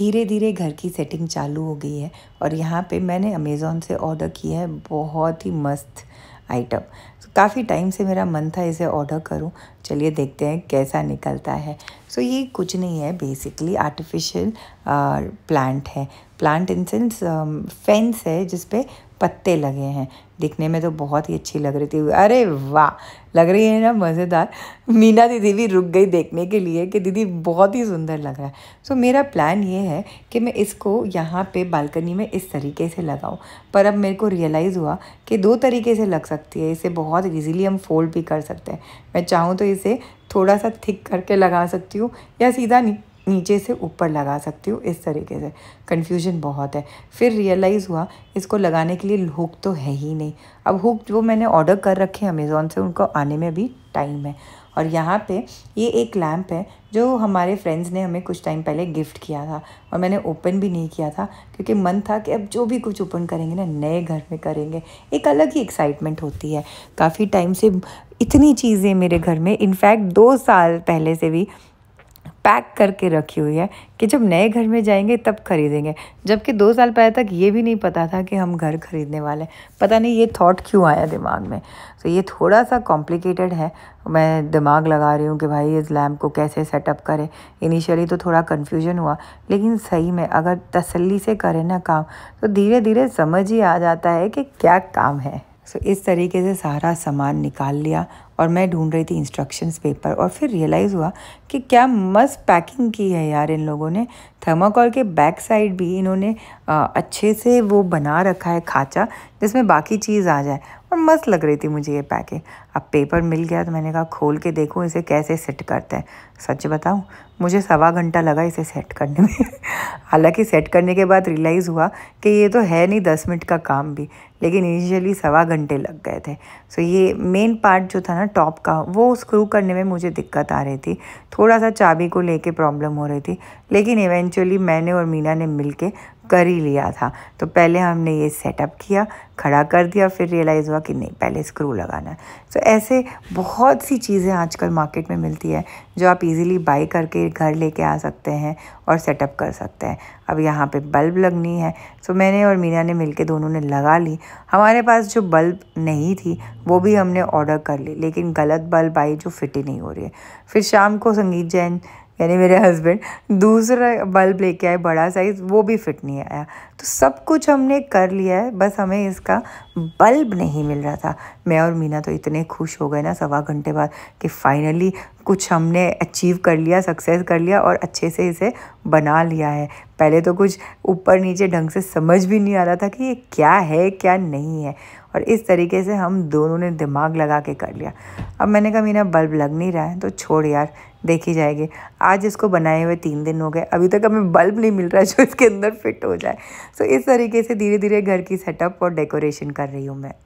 धीरे धीरे घर की सेटिंग चालू हो गई है और यहाँ पे मैंने अमेज़ोन से ऑर्डर किया है बहुत ही मस्त आइटम काफ़ी टाइम से मेरा मन था इसे ऑर्डर करूं चलिए देखते हैं कैसा निकलता है सो so, ये कुछ नहीं है बेसिकली आर्टिफिशियल प्लांट है प्लांट इन सेंस फेंस है जिसपे पत्ते लगे हैं दिखने में तो बहुत ही अच्छी लग रही थी अरे वाह लग रही है ना मज़ेदार मीना दीदी भी रुक गई देखने के लिए कि दीदी बहुत ही सुंदर लग रहा है सो so, मेरा प्लान ये है कि मैं इसको यहाँ पे बालकनी में इस तरीके से लगाऊँ पर अब मेरे को रियलाइज़ हुआ कि दो तरीके से लग सकती है इसे बहुत ईजीली हम फोल्ड भी कर सकते हैं मैं चाहूँ तो इसे थोड़ा सा थिक करके लगा सकती हूँ या सीधा नी, नीचे से ऊपर लगा सकती हूँ इस तरीके से कन्फ्यूजन बहुत है फिर रियलाइज़ हुआ इसको लगाने के लिए हुक तो है ही नहीं अब हुक जो मैंने ऑर्डर कर रखे हैं अमेज़ोन से उनको आने में भी टाइम है और यहाँ पे ये एक लैम्प है जो हमारे फ्रेंड्स ने हमें कुछ टाइम पहले गिफ्ट किया था और मैंने ओपन भी नहीं किया था क्योंकि मन था कि अब जो भी कुछ ओपन करेंगे ना नए घर में करेंगे एक अलग ही एक्साइटमेंट होती है काफ़ी टाइम से इतनी चीज़ें मेरे घर में इनफैक्ट दो साल पहले से भी पैक करके रखी हुई है कि जब नए घर में जाएंगे तब खरीदेंगे जबकि दो साल पहले तक ये भी नहीं पता था कि हम घर खरीदने वाले हैं पता नहीं ये थॉट क्यों आया दिमाग में तो ये थोड़ा सा कॉम्प्लिकेटेड है मैं दिमाग लगा रही हूँ कि भाई इस लैम्प को कैसे सेटअप करें इनिशियली तो थोड़ा कन्फ्यूजन हुआ लेकिन सही में अगर तसली से करें ना काम तो धीरे धीरे समझ ही आ जाता है कि क्या काम है सो so, इस तरीके से सारा सामान निकाल लिया और मैं ढूंढ रही थी इंस्ट्रक्शंस पेपर और फिर रियलाइज़ हुआ कि क्या मस्त पैकिंग की है यार इन लोगों ने थर्माकोल के बैक साइड भी इन्होंने अच्छे से वो बना रखा है खाँचा जिसमें बाकी चीज़ आ जाए और मस्त लग रही थी मुझे ये पैकिंग अब पेपर मिल गया तो मैंने कहा खोल के देखो इसे कैसे सेट करते हैं सच बताऊँ मुझे सवा घंटा लगा इसे सेट करने में हालांकि सेट करने के बाद रियलाइज़ हुआ कि ये तो है नहीं दस मिनट का काम भी लेकिन इनिशियली सवा घंटे लग गए थे सो ये मेन पार्ट जो था ना टॉप का वो स्क्रू करने में मुझे दिक्कत आ रही थी थोड़ा सा चाबी को लेके प्रॉब्लम हो रही थी लेकिन इवेंचुअली मैंने और मीना ने मिलके कर ही लिया था तो पहले हमने ये सेटअप किया खड़ा कर दिया फिर रियलाइज़ हुआ कि नहीं पहले स्क्रू लगाना है तो ऐसे बहुत सी चीज़ें आजकल मार्केट में मिलती है जो आप इजीली बाई करके घर लेके आ सकते हैं और सेटअप कर सकते हैं अब यहाँ पे बल्ब लगनी है तो मैंने और मीना ने मिलके दोनों ने लगा ली हमारे पास जो बल्ब नहीं थी वो भी हमने ऑर्डर कर ली लेकिन गलत बल्ब आई जो फिट ही नहीं हो रही है फिर शाम को संगीत जैन यानी मेरे हस्बैंड दूसरा बल्ब लेके आए बड़ा साइज़ वो भी फिट नहीं आया तो सब कुछ हमने कर लिया है बस हमें इसका बल्ब नहीं मिल रहा था मैं और मीना तो इतने खुश हो गए ना सवा घंटे बाद कि फाइनली कुछ हमने अचीव कर लिया सक्सेस कर लिया और अच्छे से इसे बना लिया है पहले तो कुछ ऊपर नीचे ढंग से समझ भी नहीं आ रहा था कि ये क्या है क्या नहीं है और इस तरीके से हम दोनों ने दिमाग लगा के कर लिया अब मैंने कहा मीना बल्ब लग नहीं रहा है तो छोड़ यार देखी जाएगी आज इसको बनाए हुए तीन दिन हो गए अभी तक हमें बल्ब नहीं मिल रहा है जो इसके अंदर फिट हो जाए सो इस तरीके से धीरे धीरे घर की सेटअप और डेकोरेशन कर रही हूँ मैं